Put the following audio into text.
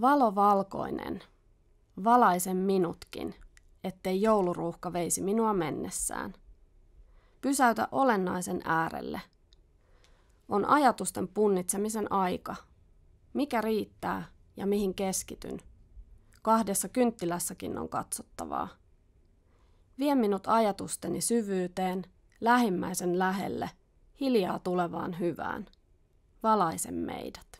Valo valkoinen, valaisen minutkin, ettei jouluruuhka veisi minua mennessään. Pysäytä olennaisen äärelle. On ajatusten punnitsemisen aika. Mikä riittää ja mihin keskityn? Kahdessa kynttilässäkin on katsottavaa. Vie minut ajatusteni syvyyteen, lähimmäisen lähelle, hiljaa tulevaan hyvään. valaisen meidät.